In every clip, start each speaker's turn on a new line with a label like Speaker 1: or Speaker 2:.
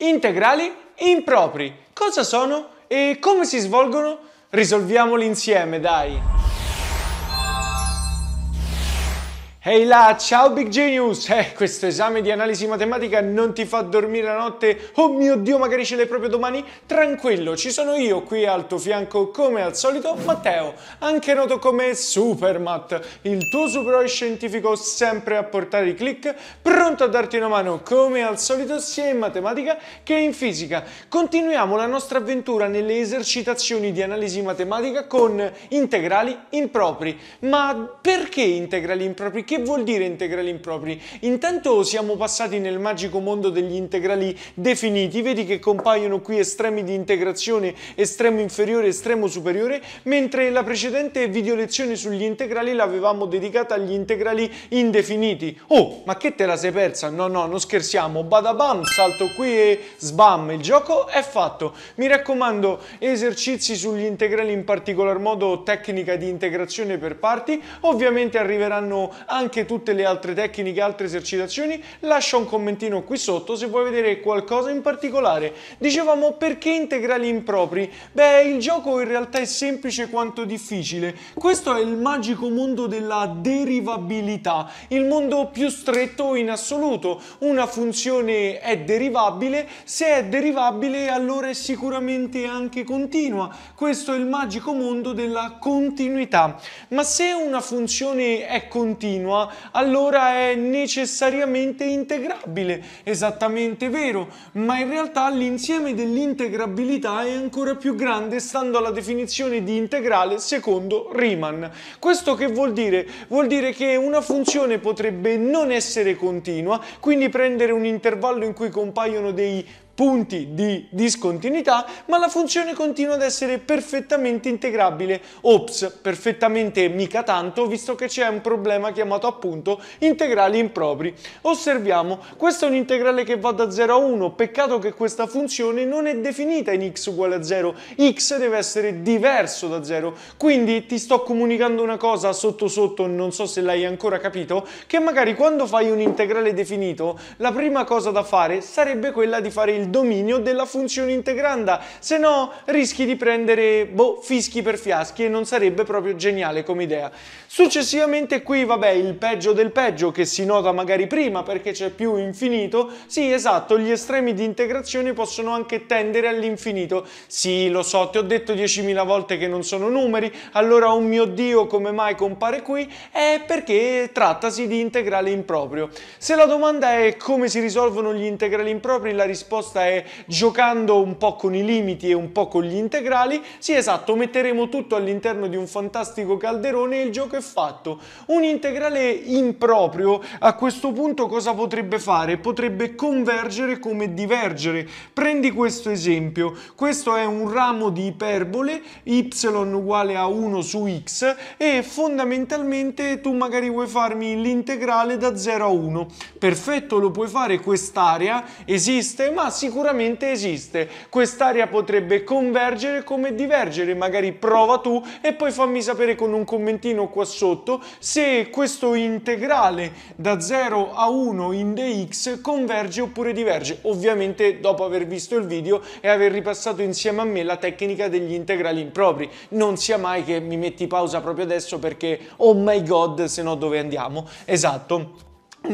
Speaker 1: integrali e impropri. Cosa sono e come si svolgono? Risolviamoli insieme, dai! Ehi hey là, ciao Big Genius! Eh, questo esame di analisi matematica non ti fa dormire la notte? Oh mio Dio, magari ce l'hai proprio domani? Tranquillo, ci sono io qui al tuo fianco, come al solito, Matteo, anche noto come Supermat, il tuo supereroe scientifico sempre a portare i click, pronto a darti una mano, come al solito, sia in matematica che in fisica. Continuiamo la nostra avventura nelle esercitazioni di analisi matematica con integrali impropri. Ma perché integrali impropri? Che vuol dire integrali impropri? Intanto siamo passati nel magico mondo degli integrali definiti, vedi che compaiono qui estremi di integrazione, estremo inferiore, estremo superiore, mentre la precedente video lezione sugli integrali l'avevamo dedicata agli integrali indefiniti. Oh, ma che te la sei persa? No, no, non scherziamo, bada bam, salto qui e sbam, il gioco è fatto. Mi raccomando, esercizi sugli integrali, in particolar modo tecnica di integrazione per parti, ovviamente arriveranno anche anche tutte le altre tecniche, altre esercitazioni, lascia un commentino qui sotto se vuoi vedere qualcosa in particolare. Dicevamo perché integrali impropri? Beh, il gioco in realtà è semplice quanto difficile. Questo è il magico mondo della derivabilità, il mondo più stretto in assoluto. Una funzione è derivabile, se è derivabile allora è sicuramente anche continua. Questo è il magico mondo della continuità. Ma se una funzione è continua, continua, allora è necessariamente integrabile. Esattamente vero, ma in realtà l'insieme dell'integrabilità è ancora più grande stando alla definizione di integrale secondo Riemann. Questo che vuol dire? Vuol dire che una funzione potrebbe non essere continua, quindi prendere un intervallo in cui compaiono dei punti di discontinuità, ma la funzione continua ad essere perfettamente integrabile. Ops, perfettamente mica tanto, visto che c'è un problema chiamato appunto integrali impropri. Osserviamo, questo è un integrale che va da 0 a 1, peccato che questa funzione non è definita in x uguale a 0, x deve essere diverso da 0, quindi ti sto comunicando una cosa sotto sotto, non so se l'hai ancora capito, che magari quando fai un integrale definito, la prima cosa da fare sarebbe quella di fare il dominio della funzione integranda, se no rischi di prendere boh, fischi per fiaschi e non sarebbe proprio geniale come idea. Successivamente qui, vabbè, il peggio del peggio che si nota magari prima perché c'è più infinito, sì esatto, gli estremi di integrazione possono anche tendere all'infinito. Sì, lo so, ti ho detto 10.000 volte che non sono numeri, allora un oh mio Dio come mai compare qui? È perché trattasi di integrale improprio. Se la domanda è come si risolvono gli integrali impropri, la risposta risposta e giocando un po' con i limiti e un po' con gli integrali, sì esatto, metteremo tutto all'interno di un fantastico calderone e il gioco è fatto. Un integrale improprio a questo punto cosa potrebbe fare? Potrebbe convergere come divergere. Prendi questo esempio, questo è un ramo di iperbole, y uguale a 1 su x e fondamentalmente tu magari vuoi farmi l'integrale da 0 a 1. Perfetto, lo puoi fare quest'area, esiste, ma sicuramente esiste. Quest'area potrebbe convergere come divergere, magari prova tu e poi fammi sapere con un commentino qua sotto se questo integrale da 0 a 1 in dx converge oppure diverge. Ovviamente dopo aver visto il video e aver ripassato insieme a me la tecnica degli integrali impropri. Non sia mai che mi metti pausa proprio adesso perché oh my god se no dove andiamo. Esatto.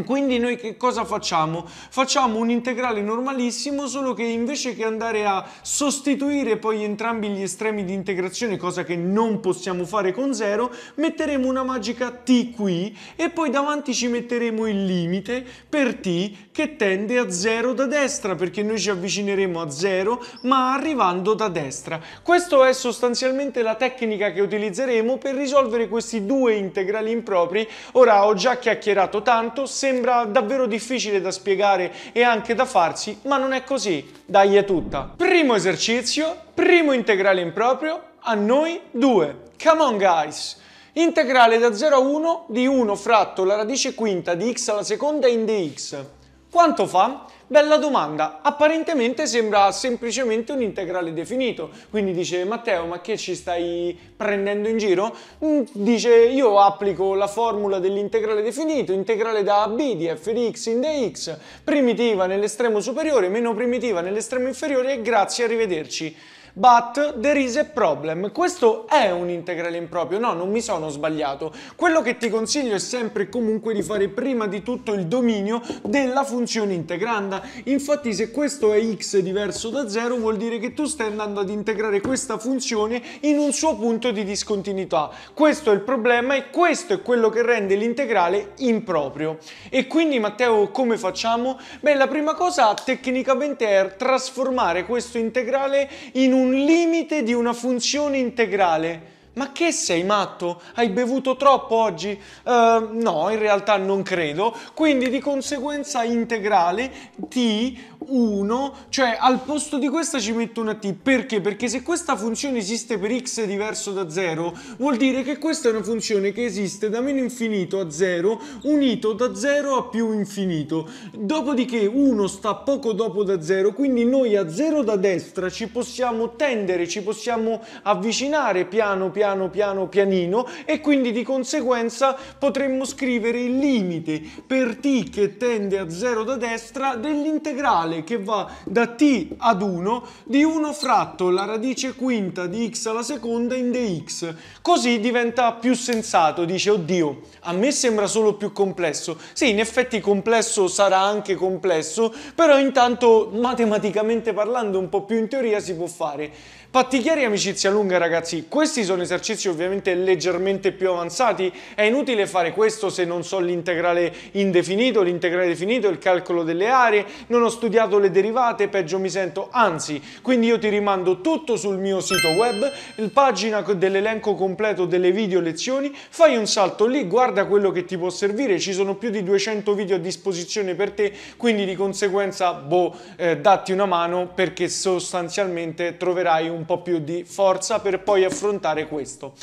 Speaker 1: Quindi noi che cosa facciamo? Facciamo un integrale normalissimo, solo che invece che andare a sostituire poi entrambi gli estremi di integrazione, cosa che non possiamo fare con 0, metteremo una magica t qui e poi davanti ci metteremo il limite per t che tende a 0 da destra, perché noi ci avvicineremo a 0 ma arrivando da destra. Questa è sostanzialmente la tecnica che utilizzeremo per risolvere questi due integrali impropri. Ora ho già chiacchierato tanto, sembra davvero difficile da spiegare e anche da farsi, ma non è così. Dai è tutta. Primo esercizio, primo integrale improprio, a noi due. Come on guys! Integrale da 0 a 1 di 1 fratto la radice quinta di x alla seconda in dx. Quanto fa? Bella domanda, apparentemente sembra semplicemente un integrale definito, quindi dice Matteo ma che ci stai prendendo in giro? Mm, dice io applico la formula dell'integrale definito, integrale da b di f di x in dx, primitiva nell'estremo superiore, meno primitiva nell'estremo inferiore e grazie, arrivederci. But there is a problem. Questo è un integrale improprio, no, non mi sono sbagliato. Quello che ti consiglio è sempre e comunque di fare prima di tutto il dominio della funzione integranda. Infatti se questo è x diverso da 0 vuol dire che tu stai andando ad integrare questa funzione in un suo punto di discontinuità. Questo è il problema e questo è quello che rende l'integrale improprio. E quindi Matteo come facciamo? Beh la prima cosa tecnicamente è trasformare questo integrale in un un limite di una funzione integrale ma che sei matto? Hai bevuto troppo oggi? Uh, no, in realtà non credo. Quindi di conseguenza integrale T1, cioè al posto di questa ci metto una T. Perché? Perché se questa funzione esiste per x diverso da 0, vuol dire che questa è una funzione che esiste da meno infinito a 0, unito da 0 a più infinito. Dopodiché 1 sta poco dopo da 0, quindi noi a 0 da destra ci possiamo tendere, ci possiamo avvicinare piano piano piano piano pianino e quindi di conseguenza potremmo scrivere il limite per t che tende a 0 da destra dell'integrale che va da t ad 1 di 1 fratto la radice quinta di x alla seconda in dx. Così diventa più sensato, dice oddio, a me sembra solo più complesso. Sì, in effetti complesso sarà anche complesso, però intanto matematicamente parlando un po' più in teoria si può fare. Pattichieri e amicizia lunga ragazzi, questi sono esercizi ovviamente leggermente più avanzati, è inutile fare questo se non so l'integrale indefinito, l'integrale definito, il calcolo delle aree, non ho studiato le derivate, peggio mi sento, anzi, quindi io ti rimando tutto sul mio sito web, pagina dell'elenco completo delle video lezioni, fai un salto lì, guarda quello che ti può servire, ci sono più di 200 video a disposizione per te, quindi di conseguenza, boh, eh, datti una mano perché sostanzialmente troverai un un po' più di forza per poi affrontare questo.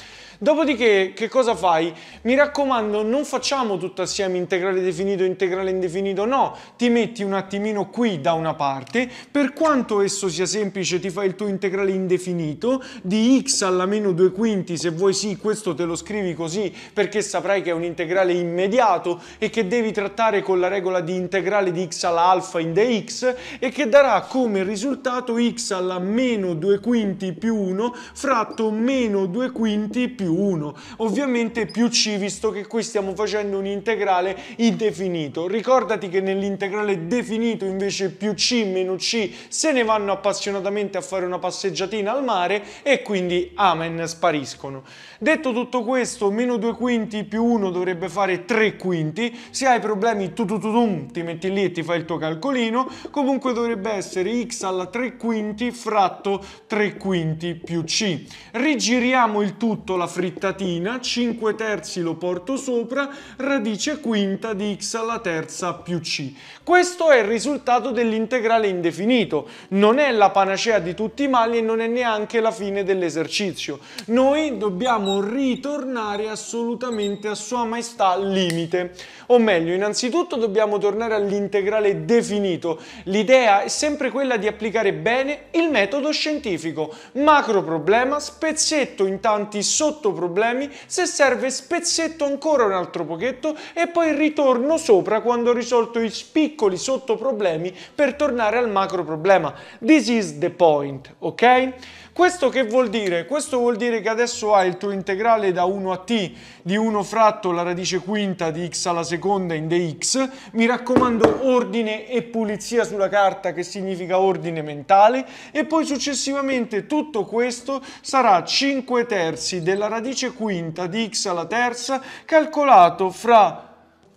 Speaker 1: Dopodiché, che cosa fai? Mi raccomando, non facciamo tutto assieme integrale definito, integrale indefinito, no. Ti metti un attimino qui da una parte, per quanto esso sia semplice, ti fai il tuo integrale indefinito di x alla meno 2 quinti, se vuoi sì, questo te lo scrivi così, perché saprai che è un integrale immediato e che devi trattare con la regola di integrale di x alla alfa in dx e che darà come risultato x alla meno 2 quinti più 1 fratto meno 2 quinti più 1, ovviamente più c visto che qui stiamo facendo un integrale indefinito. Ricordati che nell'integrale definito invece più c meno c se ne vanno appassionatamente a fare una passeggiatina al mare e quindi amen spariscono. Detto tutto questo, meno 2 quinti più 1 dovrebbe fare 3 quinti. Se hai problemi, tu, tu, tu, tu, ti metti lì e ti fai il tuo calcolino. Comunque dovrebbe essere x alla 3 quinti fratto 3 quinti più c. Rigiriamo il tutto, la frittatina, 5 terzi lo porto sopra, radice quinta di x alla terza più c. Questo è il risultato dell'integrale indefinito. Non è la panacea di tutti i mali e non è neanche la fine dell'esercizio. Noi dobbiamo ritornare assolutamente a sua maestà limite. O meglio, innanzitutto dobbiamo tornare all'integrale definito. L'idea è sempre quella di applicare bene il metodo scientifico. Macro problema, spezzetto in tanti sottoproblemi, se serve spezzetto ancora un altro pochetto e poi ritorno sopra quando ho risolto i piccoli sottoproblemi per tornare al macro problema. This is the point, ok? Questo che vuol dire? Questo vuol dire che adesso hai il tuo integrale da 1 a t di 1 fratto la radice quinta di x alla seconda in dx. Mi raccomando ordine e pulizia sulla carta che significa ordine mentale e poi successivamente tutto questo sarà 5 terzi della radice quinta di x alla terza calcolato fra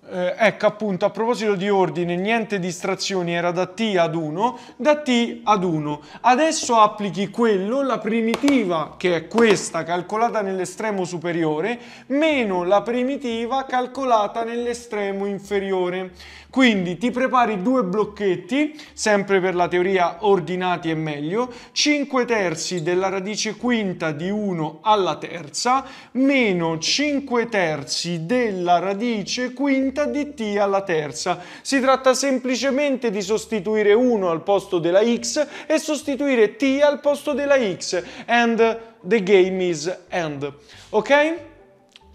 Speaker 1: eh, ecco appunto a proposito di ordine, niente distrazioni, era da T ad 1, da T ad 1. Adesso applichi quello, la primitiva che è questa calcolata nell'estremo superiore, meno la primitiva calcolata nell'estremo inferiore. Quindi ti prepari due blocchetti, sempre per la teoria ordinati è meglio, 5 terzi della radice quinta di 1 alla terza, meno 5 terzi della radice quinta quinta di t alla terza. Si tratta semplicemente di sostituire 1 al posto della x e sostituire t al posto della x. And the game is end. Ok?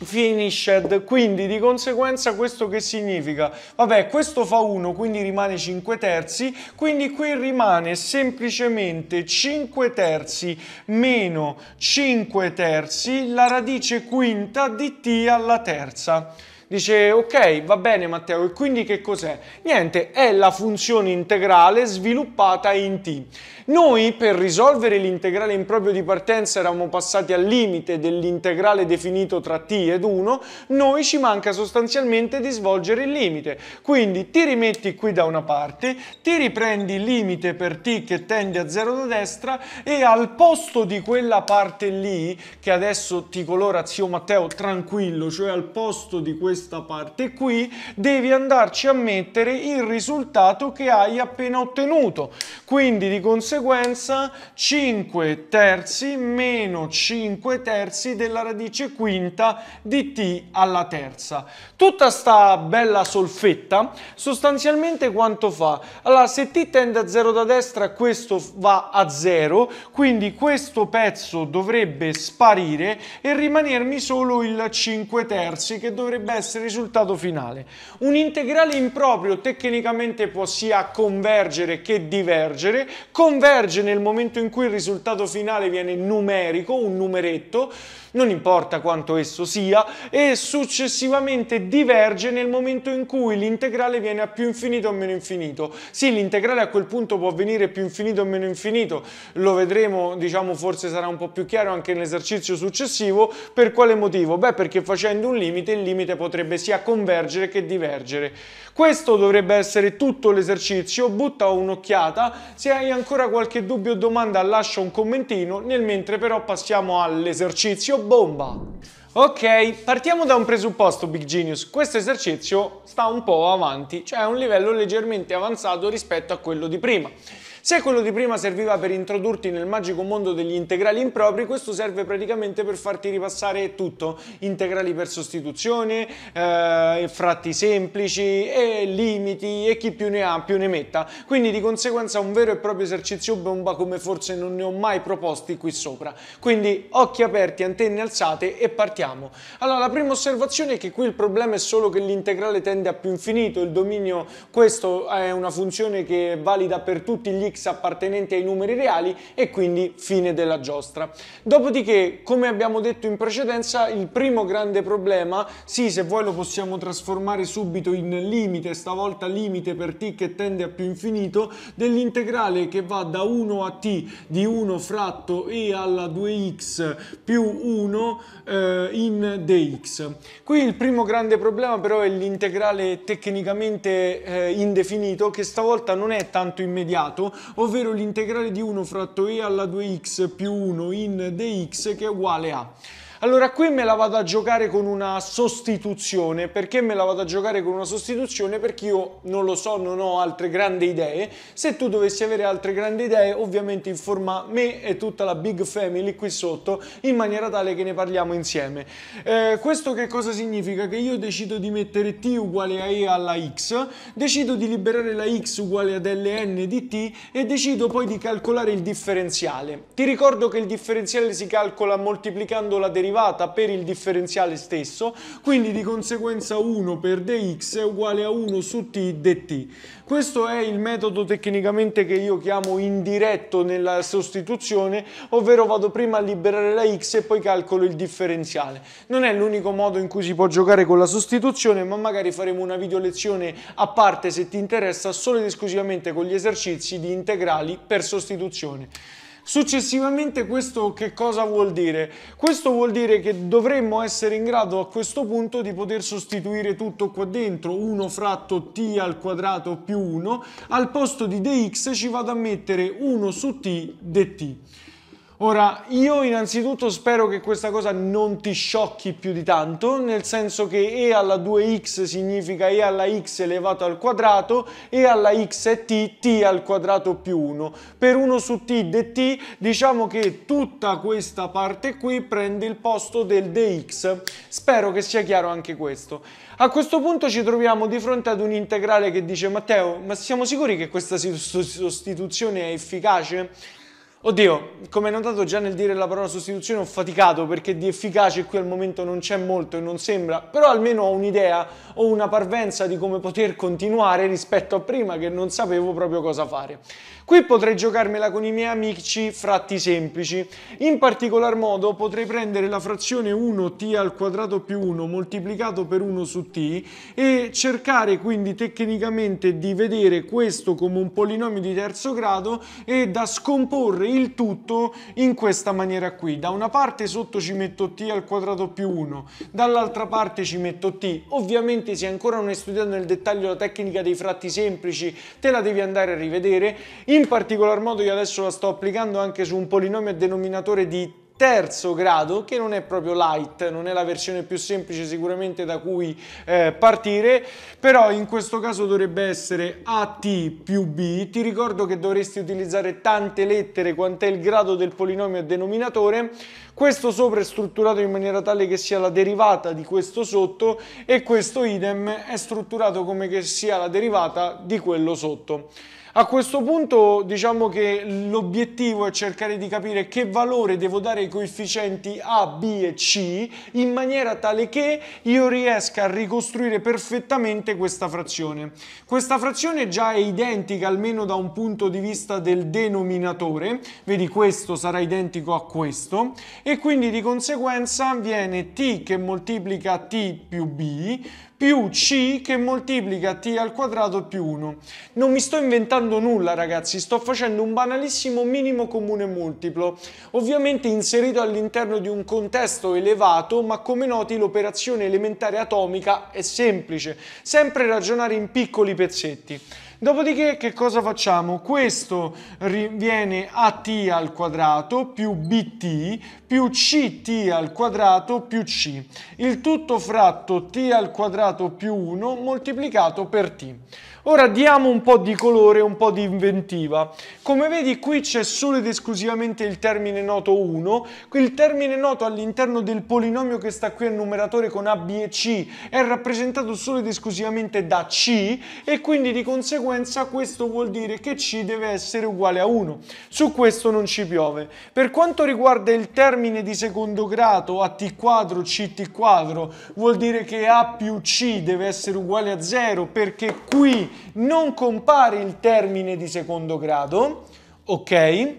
Speaker 1: finished quindi di conseguenza questo che significa vabbè questo fa 1 quindi rimane 5 terzi quindi qui rimane semplicemente 5 terzi meno 5 terzi la radice quinta di t alla terza Dice ok, va bene Matteo, e quindi che cos'è? Niente, è la funzione integrale sviluppata in T. Noi per risolvere l'integrale improprio di partenza eravamo passati al limite dell'integrale definito tra t ed 1, noi ci manca sostanzialmente di svolgere il limite. Quindi ti rimetti qui da una parte, ti riprendi il limite per t che tende a 0 da destra e al posto di quella parte lì, che adesso ti colora zio Matteo tranquillo, cioè al posto di questa parte qui, devi andarci a mettere il risultato che hai appena ottenuto. Quindi di conseguenza conseguenza 5 terzi meno 5 terzi della radice quinta di t alla terza. Tutta sta bella solfetta sostanzialmente quanto fa? Allora se t tende a 0 da destra questo va a 0, quindi questo pezzo dovrebbe sparire e rimanermi solo il 5 terzi che dovrebbe essere il risultato finale. Un integrale improprio tecnicamente può sia convergere che divergere, convergere converge nel momento in cui il risultato finale viene numerico, un numeretto, non importa quanto esso sia, e successivamente diverge nel momento in cui l'integrale viene a più infinito o meno infinito. Sì, l'integrale a quel punto può venire più infinito o meno infinito, lo vedremo, diciamo, forse sarà un po' più chiaro anche nell'esercizio successivo, per quale motivo? Beh, perché facendo un limite, il limite potrebbe sia convergere che divergere. Questo dovrebbe essere tutto l'esercizio, butta un'occhiata, se hai ancora qualche dubbio o domanda lascia un commentino, nel mentre però passiamo all'esercizio bomba! Ok, partiamo da un presupposto Big Genius, questo esercizio sta un po' avanti, cioè a un livello leggermente avanzato rispetto a quello di prima. Se quello di prima serviva per introdurti nel magico mondo degli integrali impropri, questo serve praticamente per farti ripassare tutto, integrali per sostituzione, eh, fratti semplici e limiti e chi più ne ha più ne metta. Quindi di conseguenza un vero e proprio esercizio bomba come forse non ne ho mai proposti qui sopra. Quindi occhi aperti, antenne alzate e partiamo. Allora la prima osservazione è che qui il problema è solo che l'integrale tende a più infinito, il dominio questo è una funzione che è valida per tutti gli X appartenenti ai numeri reali e quindi fine della giostra. Dopodiché, come abbiamo detto in precedenza, il primo grande problema, sì, se vuoi lo possiamo trasformare subito in limite, stavolta limite per t che tende a più infinito, dell'integrale che va da 1 a t di 1 fratto e alla 2x più 1 eh, in dx. Qui il primo grande problema però è l'integrale tecnicamente eh, indefinito che stavolta non è tanto immediato ovvero l'integrale di 1 fratto e alla 2x più 1 in dx che è uguale a allora qui me la vado a giocare con una sostituzione. Perché me la vado a giocare con una sostituzione? Perché io non lo so, non ho altre grandi idee. Se tu dovessi avere altre grandi idee, ovviamente informa me e tutta la big family qui sotto in maniera tale che ne parliamo insieme. Eh, questo che cosa significa? Che io decido di mettere t uguale a e alla x, decido di liberare la x uguale ad ln di t e decido poi di calcolare il differenziale. Ti ricordo che il differenziale si calcola moltiplicando la derivata derivata per il differenziale stesso, quindi di conseguenza 1 per dx è uguale a 1 su t dt. Questo è il metodo tecnicamente che io chiamo indiretto nella sostituzione, ovvero vado prima a liberare la x e poi calcolo il differenziale. Non è l'unico modo in cui si può giocare con la sostituzione, ma magari faremo una video lezione a parte se ti interessa solo ed esclusivamente con gli esercizi di integrali per sostituzione. Successivamente questo che cosa vuol dire? Questo vuol dire che dovremmo essere in grado a questo punto di poter sostituire tutto qua dentro, 1 fratto t al quadrato più 1, al posto di dx ci vado a mettere 1 su t dt. Ora, io innanzitutto spero che questa cosa non ti sciocchi più di tanto, nel senso che e alla 2x significa e alla x elevato al quadrato, e alla x è t, t al quadrato più 1. Per 1 su t dt diciamo che tutta questa parte qui prende il posto del dx. Spero che sia chiaro anche questo. A questo punto ci troviamo di fronte ad un integrale che dice Matteo, ma siamo sicuri che questa sostituzione è efficace? Oddio, come notato già nel dire la parola sostituzione ho faticato perché di efficace qui al momento non c'è molto e non sembra, però almeno ho un'idea, ho una parvenza di come poter continuare rispetto a prima che non sapevo proprio cosa fare. Qui potrei giocarmela con i miei amici fratti semplici, in particolar modo potrei prendere la frazione 1t al quadrato più 1 moltiplicato per 1 su t e cercare quindi tecnicamente di vedere questo come un polinomio di terzo grado e da scomporre il tutto in questa maniera qui. Da una parte sotto ci metto t al quadrato più 1, dall'altra parte ci metto t. Ovviamente se ancora non hai studiato nel dettaglio la tecnica dei fratti semplici, te la devi andare a rivedere. In particolar modo io adesso la sto applicando anche su un polinomio a denominatore di t terzo grado che non è proprio light, non è la versione più semplice sicuramente da cui eh, partire, però in questo caso dovrebbe essere AT più B, ti ricordo che dovresti utilizzare tante lettere quant'è il grado del polinomio denominatore, questo sopra è strutturato in maniera tale che sia la derivata di questo sotto e questo idem è strutturato come che sia la derivata di quello sotto. A questo punto diciamo che l'obiettivo è cercare di capire che valore devo dare ai coefficienti A, B e C in maniera tale che io riesca a ricostruire perfettamente questa frazione. Questa frazione già è identica almeno da un punto di vista del denominatore, vedi questo sarà identico a questo e quindi di conseguenza viene t che moltiplica t più b più c che moltiplica t al quadrato più 1. Non mi sto inventando inventando nulla ragazzi, sto facendo un banalissimo minimo comune multiplo, ovviamente inserito all'interno di un contesto elevato, ma come noti l'operazione elementare atomica è semplice, sempre ragionare in piccoli pezzetti. Dopodiché che cosa facciamo? Questo viene at al quadrato più bt più ct al quadrato più c. Il tutto fratto t al quadrato più 1 moltiplicato per t. Ora diamo un po' di colore, un po' di inventiva. Come vedi qui c'è solo ed esclusivamente il termine noto 1, il termine noto all'interno del polinomio che sta qui al numeratore con A, B e C è rappresentato solo ed esclusivamente da C e quindi di conseguenza questo vuol dire che C deve essere uguale a 1. Su questo non ci piove. Per quanto riguarda il termine di secondo grado a t quadro CT quadro vuol dire che A più C deve essere uguale a 0 perché qui non compare il termine di secondo grado, ok?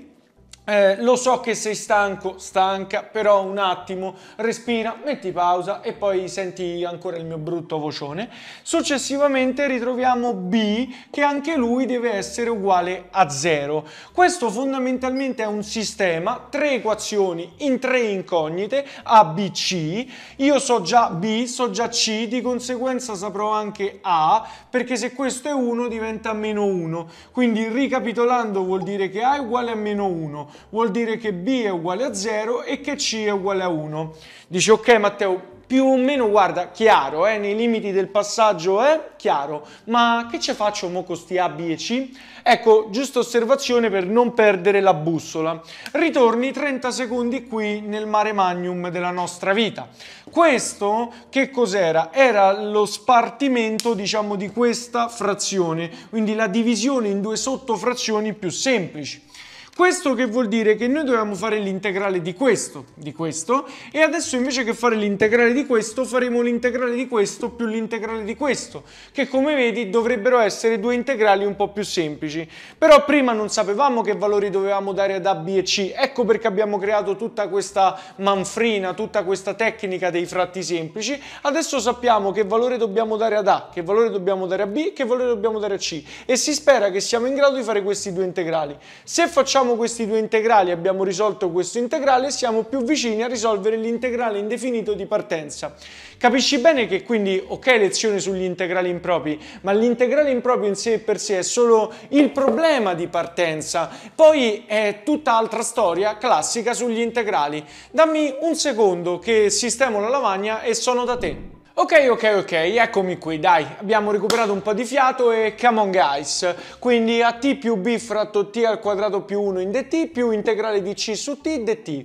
Speaker 1: Eh, lo so che sei stanco, stanca, però un attimo, respira, metti pausa e poi senti ancora il mio brutto vocione. Successivamente ritroviamo B che anche lui deve essere uguale a 0. Questo fondamentalmente è un sistema, tre equazioni in tre incognite, A, B, C. Io so già B, so già C, di conseguenza saprò anche A, perché se questo è 1 diventa meno 1. Quindi ricapitolando vuol dire che A è uguale a meno 1 vuol dire che b è uguale a 0 e che c è uguale a 1. Dici ok Matteo, più o meno, guarda, chiaro, eh, nei limiti del passaggio è eh, chiaro, ma che ci faccio mo con sti A, B e C? Ecco, giusta osservazione per non perdere la bussola. Ritorni 30 secondi qui nel mare magnum della nostra vita. Questo che cos'era? Era lo spartimento, diciamo, di questa frazione, quindi la divisione in due sottofrazioni più semplici. Questo che vuol dire che noi dobbiamo fare l'integrale di questo, di questo, e adesso invece che fare l'integrale di questo, faremo l'integrale di questo più l'integrale di questo, che come vedi dovrebbero essere due integrali un po' più semplici. Però prima non sapevamo che valori dovevamo dare ad A, B e C, ecco perché abbiamo creato tutta questa manfrina, tutta questa tecnica dei fratti semplici. Adesso sappiamo che valore dobbiamo dare ad A, che valore dobbiamo dare a B, che valore dobbiamo dare a C, e si spera che siamo in grado di fare questi due integrali. Se facciamo facciamo questi due integrali abbiamo risolto questo integrale, siamo più vicini a risolvere l'integrale indefinito di partenza. Capisci bene che quindi, ok, lezione sugli integrali impropri, ma l'integrale improprio in sé per sé è solo il problema di partenza. Poi è tutta altra storia classica sugli integrali. Dammi un secondo che sistemo la lavagna e sono da te. Ok, ok, ok, eccomi qui, dai, abbiamo recuperato un po' di fiato e come on guys, quindi a t più b fratto t al quadrato più 1 in dt più integrale di c su t dt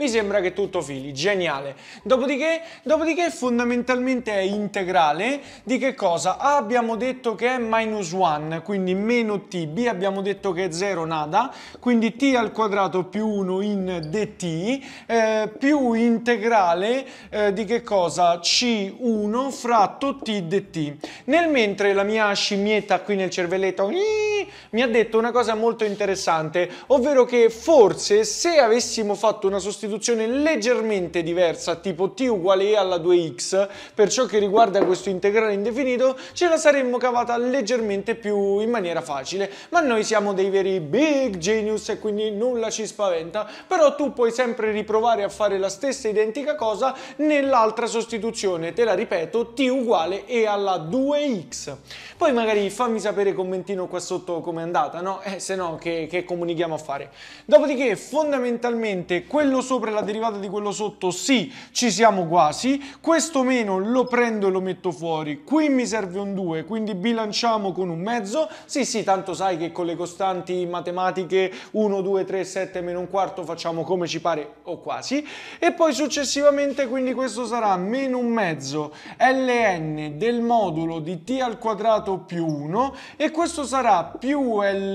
Speaker 1: mi sembra che tutto fili, geniale. Dopodiché, dopodiché fondamentalmente è integrale di che cosa? A abbiamo detto che è minus 1, quindi meno t, b abbiamo detto che è 0, nada, quindi t al quadrato più 1 in dt, eh, più integrale eh, di che cosa? c1 fratto t dt. Nel mentre la mia scimmietta qui nel cervelletto mi ha detto una cosa molto interessante, ovvero che forse se avessimo fatto una sostituzione sostituzione leggermente diversa, tipo t uguale e alla 2x, per ciò che riguarda questo integrale indefinito, ce la saremmo cavata leggermente più in maniera facile. Ma noi siamo dei veri big genius e quindi nulla ci spaventa, però tu puoi sempre riprovare a fare la stessa identica cosa nell'altra sostituzione, te la ripeto, t uguale e alla 2x. Poi magari fammi sapere commentino qua sotto com'è andata, no? Eh, se no che, che comunichiamo a fare. Dopodiché fondamentalmente quello sopra e la derivata di quello sotto? Sì, ci siamo quasi. Questo meno lo prendo e lo metto fuori. Qui mi serve un 2, quindi bilanciamo con un mezzo. Sì, sì, tanto sai che con le costanti matematiche 1, 2, 3, 7, meno un quarto facciamo come ci pare o quasi. E poi successivamente quindi questo sarà meno un mezzo ln del modulo di t al quadrato più 1 e questo sarà più ln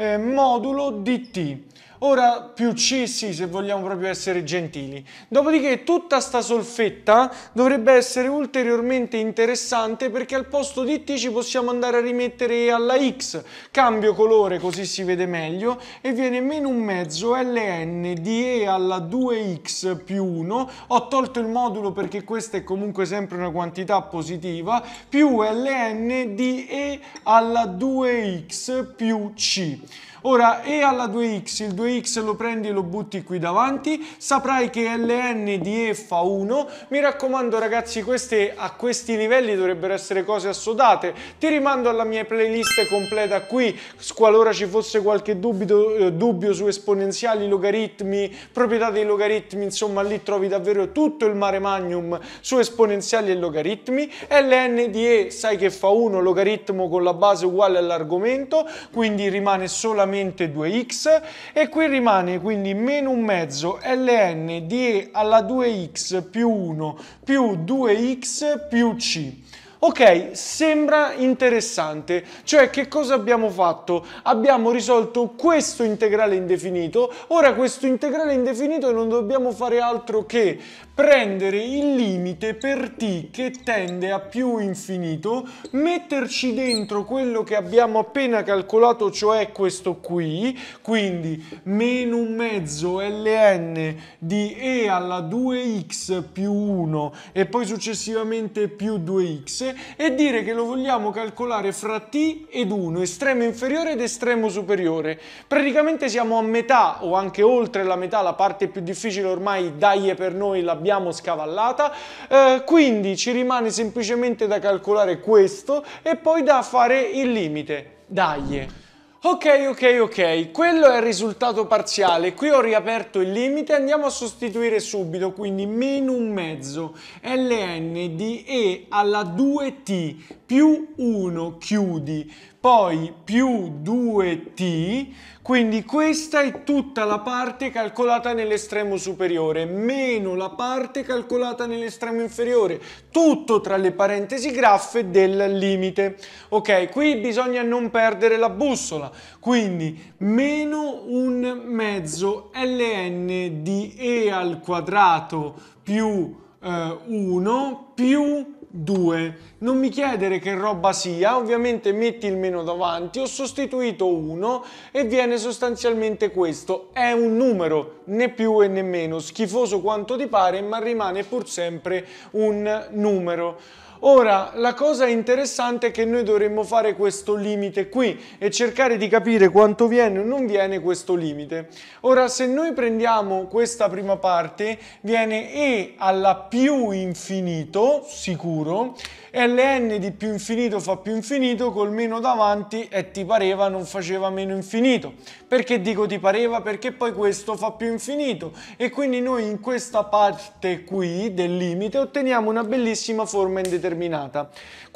Speaker 1: eh, modulo di t. Ora più C sì, se vogliamo proprio essere gentili. Dopodiché tutta sta solfetta dovrebbe essere ulteriormente interessante perché al posto di T ci possiamo andare a rimettere alla X. Cambio colore così si vede meglio e viene meno un mezzo ln di E alla 2x più 1. Ho tolto il modulo perché questa è comunque sempre una quantità positiva più ln di E alla 2x più C. Ora E alla 2x, il 2x lo prendi e lo butti qui davanti, saprai che ln di E fa 1. Mi raccomando ragazzi, queste a questi livelli dovrebbero essere cose assodate. Ti rimando alla mia playlist completa qui, qualora ci fosse qualche dubbio, eh, dubbio su esponenziali, logaritmi, proprietà dei logaritmi, insomma lì trovi davvero tutto il mare magnum su esponenziali e logaritmi. ln di E sai che fa 1, logaritmo con la base uguale all'argomento, quindi rimane solamente solamente 2x e qui rimane quindi meno un mezzo ln di e alla 2x più 1 più 2x più c. Ok, sembra interessante, cioè che cosa abbiamo fatto? Abbiamo risolto questo integrale indefinito, ora questo integrale indefinito non dobbiamo fare altro che prendere il limite per t che tende a più infinito, metterci dentro quello che abbiamo appena calcolato, cioè questo qui, quindi meno un mezzo ln di e alla 2x più 1 e poi successivamente più 2x e dire che lo vogliamo calcolare fra T ed 1, estremo inferiore ed estremo superiore. Praticamente siamo a metà o anche oltre la metà, la parte più difficile ormai dai per noi l'abbiamo scavallata, eh, quindi ci rimane semplicemente da calcolare questo e poi da fare il limite. Dai! Ok, ok, ok, quello è il risultato parziale, qui ho riaperto il limite, andiamo a sostituire subito, quindi meno un mezzo, ln di e alla 2t più 1, chiudi, poi più 2t, quindi questa è tutta la parte calcolata nell'estremo superiore, meno la parte calcolata nell'estremo inferiore, tutto tra le parentesi graffe del limite. Ok, qui bisogna non perdere la bussola, quindi meno un mezzo ln di e al quadrato più 1 eh, più 2. Non mi chiedere che roba sia, ovviamente metti il meno davanti, ho sostituito 1 e viene sostanzialmente questo. È un numero, né più e né meno, schifoso quanto ti pare, ma rimane pur sempre un numero. Ora, la cosa interessante è che noi dovremmo fare questo limite qui e cercare di capire quanto viene o non viene questo limite. Ora, se noi prendiamo questa prima parte, viene e alla più infinito, sicuro, ln di più infinito fa più infinito, col meno davanti e ti pareva non faceva meno infinito. Perché dico ti pareva? Perché poi questo fa più infinito e quindi noi in questa parte qui del limite otteniamo una bellissima forma indeterminata.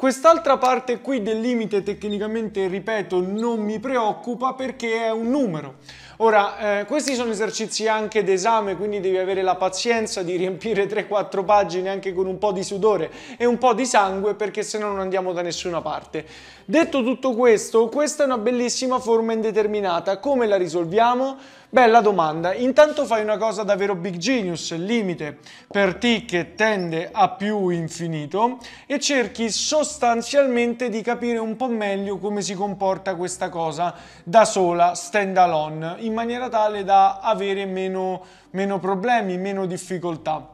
Speaker 1: Quest'altra parte qui del limite tecnicamente, ripeto, non mi preoccupa perché è un numero. Ora, eh, questi sono esercizi anche d'esame, quindi devi avere la pazienza di riempire 3-4 pagine anche con un po' di sudore e un po' di sangue perché sennò non andiamo da nessuna parte. Detto tutto questo, questa è una bellissima forma indeterminata. Come la risolviamo? Bella domanda. Intanto fai una cosa davvero big genius, il limite per t che tende a più infinito e cerchi sostanzialmente di capire un po' meglio come si comporta questa cosa da sola, stand alone, in maniera tale da avere meno, meno problemi, meno difficoltà.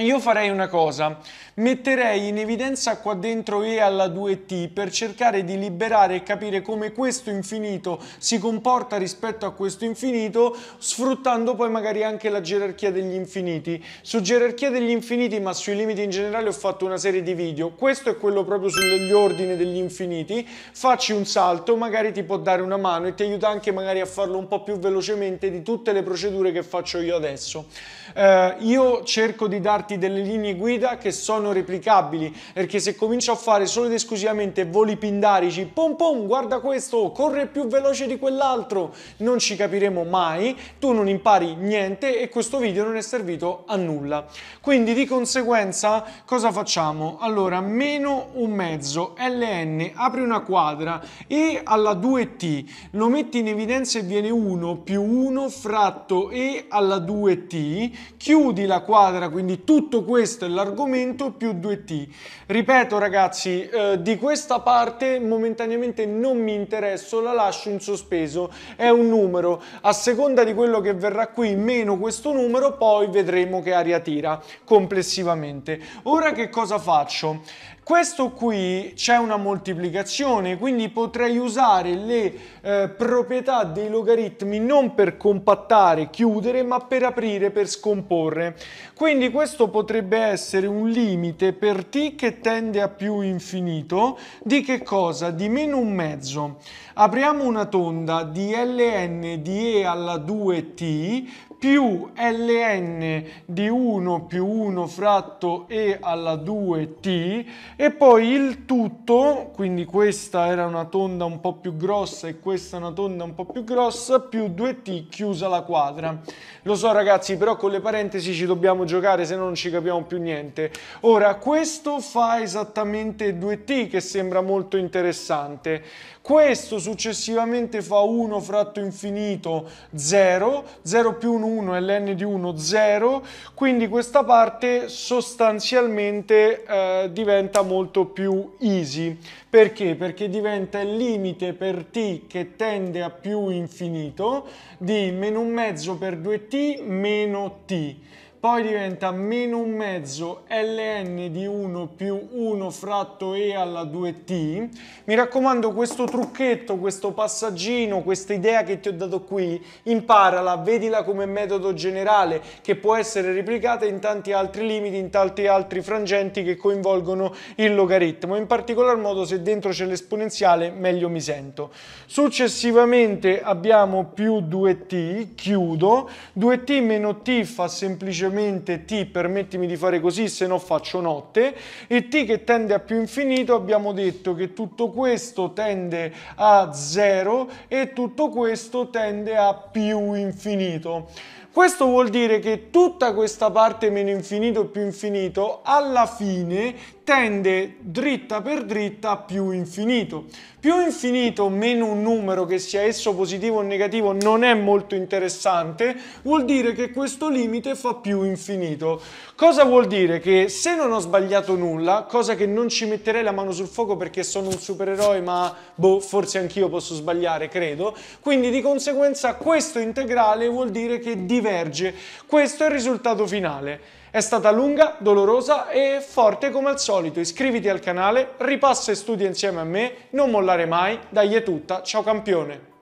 Speaker 1: Io farei una cosa, metterei in evidenza qua dentro E alla 2T per cercare di liberare e capire come questo infinito si comporta rispetto a questo infinito, sfruttando poi magari anche la gerarchia degli infiniti. Su gerarchia degli infiniti, ma sui limiti in generale, ho fatto una serie di video. Questo è quello proprio sugli ordini degli infiniti. Facci un salto, magari ti può dare una mano e ti aiuta anche magari a farlo un po' più velocemente di tutte le procedure che faccio io adesso. Eh, io cerco di darti darti delle linee guida che sono replicabili, perché se comincio a fare solo ed esclusivamente voli pindarici, pom pom, guarda questo, corre più veloce di quell'altro, non ci capiremo mai, tu non impari niente e questo video non è servito a nulla. Quindi di conseguenza cosa facciamo? Allora, meno un mezzo, ln, apri una quadra e alla 2t lo metti in evidenza e viene 1 più 1 fratto e alla 2t, chiudi la quadra, quindi tu tutto questo è l'argomento più 2T. Ripeto ragazzi, eh, di questa parte momentaneamente non mi interesso, la lascio in sospeso, è un numero. A seconda di quello che verrà qui meno questo numero, poi vedremo che aria tira complessivamente. Ora che cosa faccio? Questo qui c'è una moltiplicazione, quindi potrei usare le eh, proprietà dei logaritmi non per compattare, chiudere, ma per aprire, per scomporre. Quindi questo potrebbe essere un limite per t che tende a più infinito di che cosa? Di meno un mezzo. Apriamo una tonda di ln di e alla 2t più ln di 1 più 1 fratto e alla 2t e poi il tutto, quindi questa era una tonda un po' più grossa e questa una tonda un po' più grossa, più 2t chiusa la quadra. Lo so ragazzi, però con le parentesi ci dobbiamo giocare, se no non ci capiamo più niente. Ora, questo fa esattamente 2t che sembra molto interessante. Questo successivamente fa 1 fratto infinito 0, 0 più 1 1 e ln di 1 0, quindi questa parte sostanzialmente eh, diventa molto più easy. Perché? Perché diventa il limite per t che tende a più infinito di meno un mezzo per 2t meno t poi diventa meno un mezzo ln di 1 più 1 fratto e alla 2t. Mi raccomando questo trucchetto, questo passaggino, questa idea che ti ho dato qui, imparala, vedila come metodo generale che può essere replicata in tanti altri limiti, in tanti altri frangenti che coinvolgono il logaritmo. In particolar modo se dentro c'è l'esponenziale meglio mi sento. Successivamente abbiamo più 2t, chiudo, 2t meno t fa semplicemente semplicemente t permettimi di fare così se no faccio notte e t che tende a più infinito abbiamo detto che tutto questo tende a 0 e tutto questo tende a più infinito. Questo vuol dire che tutta questa parte meno infinito più infinito alla fine tende dritta per dritta a più infinito. Più infinito meno un numero, che sia esso positivo o negativo, non è molto interessante, vuol dire che questo limite fa più infinito. Cosa vuol dire? Che se non ho sbagliato nulla, cosa che non ci metterei la mano sul fuoco perché sono un supereroe, ma boh, forse anch'io posso sbagliare, credo, quindi di conseguenza questo integrale vuol dire che di diverge. Questo è il risultato finale. È stata lunga, dolorosa e forte come al solito. Iscriviti al canale, ripassa e studia insieme a me, non mollare mai, dai è tutta, ciao campione!